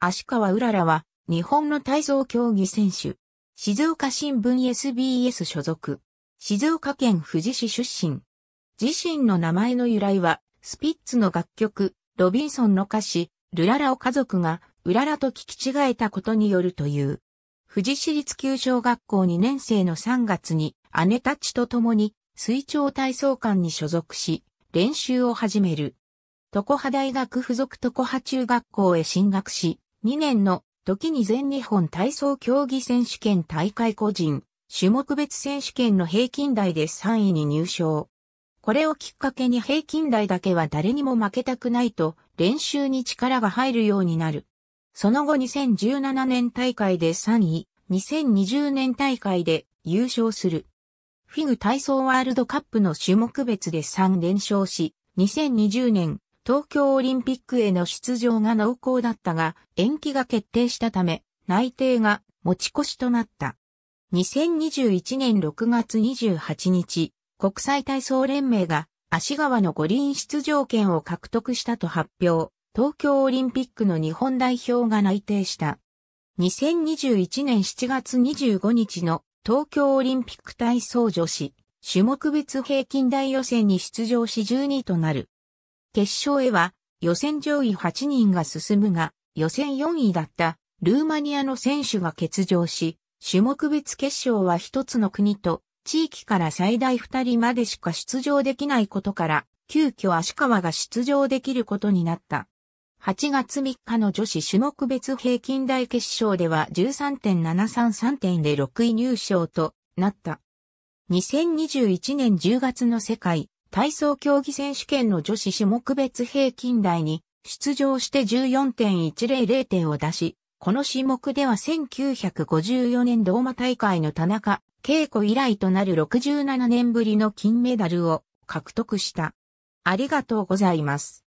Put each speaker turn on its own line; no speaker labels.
足川うららは、日本の体操競技選手。静岡新聞 SBS 所属。静岡県富士市出身。自身の名前の由来は、スピッツの楽曲、ロビンソンの歌詞、ルララを家族が、うららと聞き違えたことによるという。富士市立旧小学校2年生の3月に、姉たちと共に、水上体操館に所属し、練習を始める。床派大学附属床派中学校へ進学し、2年の時に全日本体操競技選手権大会個人、種目別選手権の平均台で3位に入賞。これをきっかけに平均台だけは誰にも負けたくないと練習に力が入るようになる。その後2017年大会で3位、2020年大会で優勝する。フィグ体操ワールドカップの種目別で3連勝し、2020年東京オリンピックへの出場が濃厚だったが、延期が決定したため、内定が持ち越しとなった。2021年6月28日、国際体操連盟が足川の五輪出場権を獲得したと発表、東京オリンピックの日本代表が内定した。2021年7月25日の東京オリンピック体操女子種目別平均台予選に出場し12位となる。決勝へは予選上位8人が進むが、予選4位だったルーマニアの選手が欠場し、種目別決勝は一つの国と地域から最大2人までしか出場できないことから、急遽足川が出場できることになった。8月3日の女子種目別平均台決勝では13.733点で6位入賞となった。2021年10月の世界体操競技選手権の女子種目別平均台に出場して14.100点を出し、この種目では1954年ローマ大会の田中稽古以来となる67年ぶりの金メダルを獲得した。ありがとうございます。